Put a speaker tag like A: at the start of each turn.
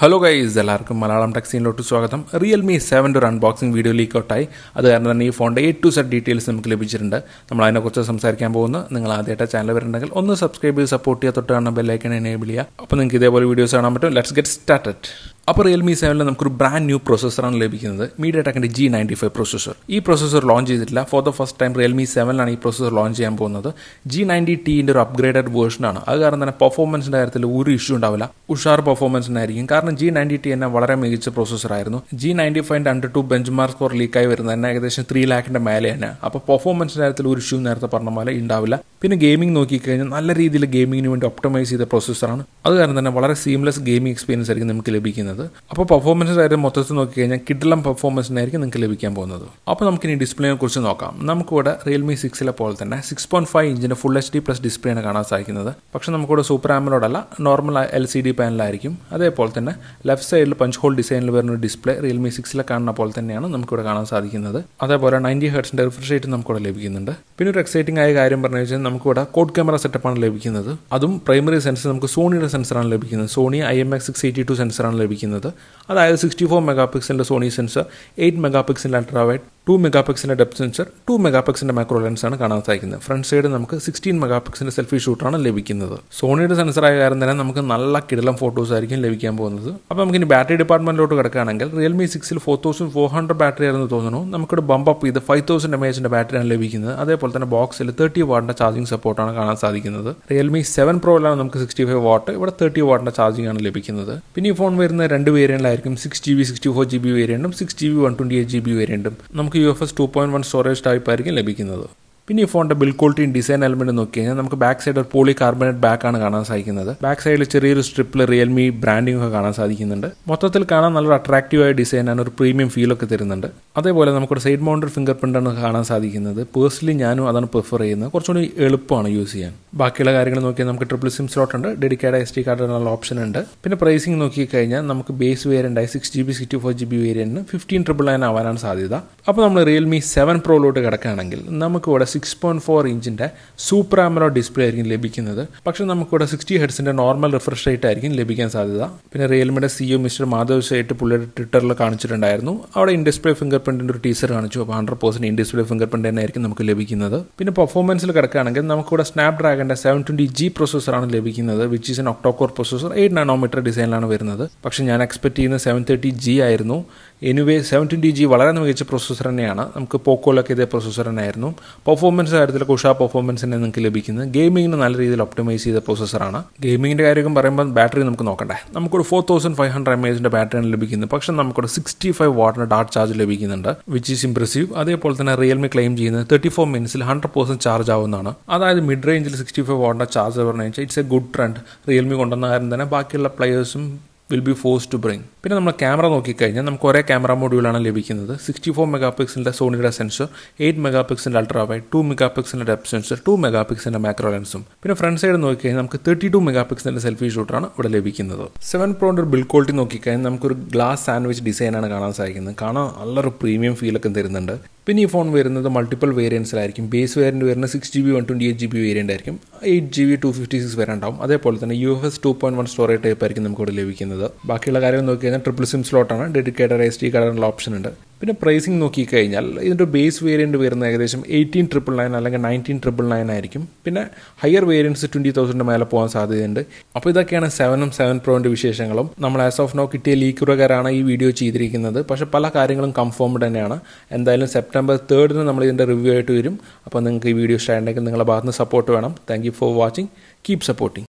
A: hello guys എല്ലാവർക്കും മലയാളം ടെക്സീനിലോട്ട് സ്വാഗതം Realme സെവൻ്റെ ഒരു അൺബോക്സിംഗ് വീഡിയോ ലീക്കൗട്ടായി അത് കാരണം തന്നെ ഈ ഫോണിൻ്റെ എ ടു സെറ്റ് ഡീറ്റെയിൽസ് നമുക്ക് ലഭിച്ചിട്ടുണ്ട് നമ്മൾ അതിനെക്കുറിച്ച് സംസാരിക്കാൻ പോകുന്നു നിങ്ങൾ ആദ്യമായിട്ട് ചാനൽ വരുന്നുണ്ടെങ്കിൽ ഒന്ന് സബ്സ്ക്രൈബ് ചെയ്ത് സപ്പോർട്ട് ചെയ്യാൻ തൊട്ട് കാണുന്ന ബെല്ലൈക്കൺ എനേബിൾ ചെയ്യുക അപ്പോൾ നിങ്ങൾക്ക് ഇതേപോലെ വീഡിയോസ് കാണാൻ പറ്റും ലെറ്റ്സ് ഗെറ്റ് സ്റ്റാർട്ടഡ് അപ്പോൾ റിയൽമി സെവനിൽ നമുക്കൊരു ബ്രാൻഡ് ന്യൂ പ്രോസസ്സറാണ് ലഭിക്കുന്നത് മീഡിയ ടെക്കിൻ്റെ ജി നയൻറ്റി ഫൈവ് പ്രൊസസ്സർ ഈ പ്രൊസസ്സർ ലോഞ്ച് ചെയ്തിട്ടില്ല for the first time Realme സെവനിലാണ് ഈ പ്രൊസസ്സർ ലോഞ്ച് ചെയ്യാൻ പോകുന്നത് ജി നയൻറ്റി ടീൻ്റെ ഒരു അപ്ഗ്രേഡഡ് വേർഷനാണ് അത് കാരണം തന്നെ പെർഫോമൻസിൻ്റെ കാര്യത്തിൽ ഒരു ഇഷ്യൂ ഉണ്ടാവില്ല ഉഷാർ പെർഫോമൻസിനായിരിക്കും കാരണം ജി നയൻറ്റി ടി തന്നെ വളരെ മികച്ച ആയിരുന്നു ജി നയൻറ്റി ഫൈവിൻ്റെ AnTuTu benchmark score ലീക്കായി വരുന്നത് തന്നെ ഏകദേശം ത്രീ ലാക്കിൻ്റെ മേലെ തന്നെ അപ്പോൾ പെർഫോമൻസിൻ്റെ കാര്യത്തിൽ ഒരു ഇഷ്യൂ നേരത്തെ പറഞ്ഞ പോലെ ഉണ്ടാവില്ല പിന്നെ ഗെയിമിംഗ് നോക്കിക്കഴിഞ്ഞാൽ നല്ല രീതിയിൽ ഗെയിമിങ്ങിന് വേണ്ടി ഒപ്റ്റമൈസ് ചെയ്ത പ്രോസസ്സറാണ് അത് കാരണം തന്നെ വളരെ സീംലെസ് ഗെയിമിംഗ് എക്സ്പീരിയൻസ് ആയിരിക്കും നമുക്ക് ലഭിക്കുന്നത് അപ്പോൾ പെർഫോമൻസ് ആയിട്ട് മൊത്തത്തിൽ നോക്കിക്കഴിഞ്ഞാൽ കിഡ്ലം പെർഫോമൻസിനായിരിക്കും നിങ്ങൾക്ക് ലഭിക്കാൻ പോകുന്നത് അപ്പോൾ നമുക്കിനി ഡിസ്പ്ലേനെ കുറിച്ച് നോക്കാം നമുക്കിവിടെ റിയൽമി സിക്സിലെ പോലെ തന്നെ സിക്സ് പോയിന്റ് ഫൈവ് ഇഞ്ചിൻ്റെ ഫുൾ എച്ച് ഡി പ്ലസ് ഡിസ്പ്ലേയാണ് കാണാൻ സാധിക്കുന്നത് പക്ഷേ നമുക്കിവിടെ സൂപ്പർ ആമലോടല്ല നോർമൽ എൽ സി ഡി പാനലായിരിക്കും അതേപോലെ തന്നെ ലെഫ്റ്റ് സൈഡിൽ പഞ്ച് ഹോൾ ഡിസൈനിൽ വരുന്ന ഒരു ഡിസ്പ്ലേ റിയൽമി സിക്സിലെ കാണുന്ന പോലെ തന്നെയാണ് നമുക്കിവിടെ കാണാൻ സാധിക്കുന്നത് അതേപോലെ നയൻറ്റി ഹെർട്സിൻ്റെ റിഫ്രഷ് റേറ്റ് നമുക്കിവിടെ ലഭിക്കുന്നുണ്ട് പിന്നെ ഒരു എക്സൈറ്റിംഗ് ആയ കാര്യം പറഞ്ഞു വെച്ചാൽ നമുക്കിവിടെ കോഡ് ക്യാമറ സെറ്റപ്പാണ് ലഭിക്കുന്നത് അതും പ്രൈമറി സെൻസർ നമുക്ക് സോണിയുടെ സെൻസറാണ് ലഭിക്കുന്നത് Sony I M X six eighty two സെൻസറാണ് ലഭിക്കുന്നത് അതായത് സിക്സ്റ്റി ഫോർ മെഗാ പിക്സലിൻ്റെ സോണി സെൻസർ എയ്റ്റ് മെഗാ പിക്സലിൻ്റെ അൾട്രാവൈറ്റ് ടു മെഗാ പിക്സിൻ്റെ ഡെപ്ത് സെൻസർ ടു മെഗാ പിക്സിൻ്റെ ലെൻസ് ലെൻസാണ് കാണാൻ സാധിക്കുന്നത് ഫ്രണ്ട് സൈഡ് നമുക്ക് സിക്സ്റ്റീൻ മെഗാ പിക്സിൻ്റെ സെൽഫി ഷൂട്ടാണ് ലഭിക്കുന്നത് സോണിയുടെ ആയ കാരണം തന്നെ നമുക്ക് നല്ല കിടലം ഫോട്ടോസ് ആയിരിക്കും ലഭിക്കാൻ പോകുന്നത് അപ്പോൾ നമുക്ക് ഇനി ബാറ്ററി ഡിപ്പാർട്ട്മെൻറ്റിലോട്ട് കിടക്കുകയാണെങ്കിൽ റിയൽമി സിക്സിൽ four thousand four hundred battery ആയിരുന്നു തോന്നുന്നു നമുക്കൊരു ബമ്പ് അപ്പ് ചെയ്ത് ഫൈവ് തൗസൻഡ് എം എച്ചിൻ്റെ ബാറ്ററിയാണ് ലഭിക്കുന്നത് അതേപോലെ തന്നെ ബോക്സിൽ തേർട്ടി വാട്ടിൻ്റെ ചാർജിങ് സപ്പോർട്ടാണ് കാണാൻ സാധിക്കുന്നത് റിയൽമി സെവൻ പ്രോയിലാണ് നമുക്ക് സിക്സ്റ്റി ഫൈവ് വാട്ട് ഇവിടെ തേർട്ടി വാട്ടിൻ്റെ ചാർജിംഗ് ആണ് ലഭിക്കുന്നത് പിന്നെ ഈ ഫോൺ വരുന്ന രണ്ട് വേരിയൻ്റിലായിരിക്കും six G B sixty four G B വേരിയൻറ്റും six G B one twenty eight G B വേരിയൻറ്റും നമുക്ക് U F S two point one storage type ആയിരിക്കും ലഭിക്കുന്നത് പിന്നെ ഈ ഫോണിന്റെ ബിൽഡ് ക്വാളിറ്റിയും ഡിസൈൻ എലമെന്റ് നോക്കി കഴിഞ്ഞാൽ നമുക്ക് ബാക്ക് സൈഡ് ഒരു പോളി കാർബണേറ്റ് ബാക്ക് ആണ് കാണാൻ സാധിക്കുന്നത് ബാക്ക് സൈഡിൽ ചെറിയൊരു സ്ട്രിപ്പിൽ റിയൽമി ബ്രാൻഡിംഗ് ഒക്കെ കാണാൻ സാധിക്കുന്നുണ്ട് മൊത്തത്തിൽ കാണാൻ നല്ലൊരു ഡിസൈൻ ഡിസൈനാണ് ഒരു പ്രീമിയം ഫീൽ ഒക്കെ തരുന്നുണ്ട് അതേപോലെ നമുക്കൊരു സൈഡ് മൗണ്ടഡ് ഫിംഗർ പ്രിന്റ് ആണ് കാണാൻ സാധിക്കുന്നത് പേഴ്സണലി ഞാനും അതാണ് പ്രിഫർ ചെയ്യുന്നത് കുറച്ചുകൂടി എളുപ്പമാണ് യൂസ് ചെയ്യാൻ ബാക്കിയുള്ള കാര്യങ്ങൾ നോക്കിയാൽ നമുക്ക് ട്രിപ്പിൾ സിം സ്ലോട്ട് ഉണ്ട് ഡെഡിക്കേഡ് എസ് ഡി കാർഡിനുള്ള ഓപ്ഷൻ ഉണ്ട് പിന്നെ പ്രൈസിംഗ് നോക്കിക്കഴിഞ്ഞാൽ നമുക്ക് ബേസ് ആയി six G B sixty four G B വേരിയന്റിന് ഫിഫ്റ്റീൻ ട്രിപ്പിൾ നയൻ ആവാനാണ് സാധ്യത അപ്പോൾ നമ്മൾ റിയൽമി സെവൻ പ്രോയിലോട്ട് കിടക്കുകയാണെങ്കിൽ നമുക്ക് ഇവിടെ സിക്സ് പോയിൻറ്റ് ഫോർ ഇഞ്ചിൻ്റെ സൂപ്പർ ആമറോ ഡിസ്പ്ലേ ആയിരിക്കും ലഭിക്കുന്നത് പക്ഷെ നമുക്കിവിടെ സിക്സ്റ്റി ഹെഡ്സിൻ്റെ നോർമൽ റിഫ്രഷ് റേറ്റ് ആയിരിക്കും ലഭിക്കാൻ സാധ്യത പിന്നെ റിയൽമിയുടെ ഒ e മിസ്റ്റർ മാധവ് ഷേട്ട് പുള്ളിയുടെ ട്വിറ്ററിൽ കാണിച്ചിട്ടുണ്ടായിരുന്നു അവിടെ ഇൻ ഡിസ്പ്ലേ ഫിംഗർ പ്രിൻറ്റിൻ്റെ ഒരു ടീസർ കാണിച്ചു അപ്പോൾ hundred percent in display fingerprint തന്നെ ആയിരിക്കും നമുക്ക് ലഭിക്കുന്നത് പിന്നെ പെർഫോമൻസിൽ കിടക്കുകയാണെങ്കിൽ നമുക്കിവിടെ സ്നാപ് ഡ്രാഗൻ്റെ സെവൻ ട്വൻറ്റി ജി പ്രൊസസ്സറാണ് ലഭിക്കുന്നത് which is an octacore processor eight nanometre ഡിസൈനിലാണ് വരുന്നത് പക്ഷേ ഞാൻ എക്സ്പെക്ട് ചെയ്യുന്ന സെവൻ തേർട്ടി ജി ആയിരുന്നു എനിവേ സെവൻറ്റീൻ ഡി ജി വളരെ മികച്ച പ്രൊസസ്സർ തന്നെയാണ് നമുക്ക് പോക്കോലൊക്കെ ഇതേ പ്രോസസ്സർ തന്നെയായിരുന്നു പെർഫോമൻസ് കാര്യത്തിൽ ഉഷാ പെർഫോമൻസ് തന്നെ നിങ്ങൾക്ക് ലഭിക്കുന്നത് ഗെയിമിങ്ങിന് നല്ല രീതിയിൽ ഒപ്റ്റിമൈസ് ചെയ്ത പ്രോസസ്സറാണ് ഗെയിമിങ്ങിൻ്റെ കാര്യം പറയുമ്പോൾ ബാറ്ററി നമുക്ക് നോക്കണ്ടേ നമുക്കൊരു four thousand five hundred M എച്ചിൻ്റെ ബാറ്ററിയാണ് ലഭിക്കുന്നത് പക്ഷേ നമുക്കൊരു സിക്സ്റ്റി ഫൈവ് വാട്ടിന് ഡാർട്ട് ചാർജ് ലഭിക്കുന്നുണ്ട് വിച്ച് ഈസ് ഇംപ്രസീവ് അതേപോലെ തന്നെ റിയൽമി ക്ലെയിം ചെയ്യുന്നത് തേർട്ടി ഫോർ മിനിറ്റ്സിൽ ഹൺഡ്രഡ് പെർസെൻറ്റ് ചാർജ് ആവുന്നതാണ് അതായത് മിഡ് റേഞ്ചിൽ സിക്സ്റ്റി ഫൈവ് വാട്ടിൻ്റെ ചാർജ് പറഞ്ഞു it's a good trend Realme കൊണ്ടുവന്ന കാര്യം തന്നെ ബാക്കിയുള്ള പ്ലെയേഴ്സും will be force to bring പിന്നെ നമ്മൾ ക്യാമറ നോക്കിക്കഴിഞ്ഞാൽ നമുക്ക് ഒരേ ക്യാമറ മോഡ്യൂളാണ് ലഭിക്കുന്നത് സിക്സ്റ്റി ഫോർ മെഗാ പിക്സലിൻ്റെ സോണിയുടെ സെൻസർ എയ്റ്റ് മെഗാ പിക്സലിൻ്റെ അൾട്രാ വൈഡ് ടു മെഗാ പിക്സലിൻ്റെ ഡെപ് സെൻസർ ടു മെഗാ പിക്സലിൻ്റെ മാക്രോ ലെൻസും പിന്നെ ഫ്രണ്ട് സൈഡ് നോക്കിക്കഴിഞ്ഞാൽ നമുക്ക് തേർട്ടി ടു മെഗാ പിക്സലിൻ്റെ സെൽഫി ഷൂട്ടറാണ് ഇവിടെ ലഭിക്കുന്നത് സെവൻ പ്രോൻ്റെ ഒരു ബിൽഡ് ക്വാളിറ്റി നോക്കിക്കഴിഞ്ഞാൽ നമുക്കൊരു ഗ്ലാസ് സാൻഡ്വിച്ച് ഡിസൈനാണ് കാണാൻ സാധിക്കുന്നത് കാണാൻ നല്ലൊരു പ്രീമിയം ഫീലൊക്കെ തരുന്നുണ്ട് പിന്നെ ഈ ഫോൺ വരുന്നത് മൾട്ടിപ്പിൾ വേരിയൻസിലായിരിക്കും ബേസ് വേരിയൻറ്റ് വരുന്നത് six G B one twenty eight G B variant ആയിരിക്കും eight G B two fifty six വരെ ഉണ്ടാവും അതേപോലെ തന്നെ U F S two point one storage type ആയിരിക്കും ഇവിടെ ലഭിക്കുന്നത് ബാക്കിയുള്ള കാര്യം നോക്കിയാൽ കഴിഞ്ഞാൽ ട്രിപ്പിൾ സിം സ്ലോട്ടാണ് ഡെഡിക്കേറ്റഡ് എസ് ഡി കാർഡിനുള്ള ഓപ്ഷൻ ഉണ്ട് പിന്നെ പ്രൈസിങ് നോക്കിക്കഴിഞ്ഞാൽ ഇതിൻ്റെ ബേസ് വേരിയൻറ്റ് വരുന്ന ഏകദേശം എയ്റ്റീൻ ട്രിപ്പിൾ നയൻ അല്ലെങ്കിൽ നയൻറ്റീൻ ട്രിപ്പിൾ നയൻ ആയിരിക്കും പിന്നെ ഹയർ വേരിയൻസ് ട്വൻറ്റി തൗസൻഡ് മേലെ പോകാൻ സാധ്യതയുണ്ട് അപ്പോൾ ഇതൊക്കെയാണ് സെവനും സെവൻ പ്രോയിൻ്റെ വിശേഷങ്ങളും നമ്മൾ ആസ് ഓഫ് നോ കിട്ടിയ ലീക്ക് പ്രകാരമാണ് ഈ വീഡിയോ ചെയ്തിരിക്കുന്നത് പക്ഷെ പല കാര്യങ്ങളും കൺഫേംഡ് തന്നെയാണ് എന്തായാലും സെപ്റ്റംബർ തേർഡിന് നമ്മൾ ഇതിൻ്റെ റിവ്യൂ ആയിട്ട് വരും അപ്പോൾ നിങ്ങൾക്ക് ഈ വീഡിയോ ഇഷ്ടമായിട്ടുണ്ടെങ്കിൽ നിങ്ങളുടെ ഭാഗത്ത് സപ്പോർട്ട് വേണം thank for watching keep supporting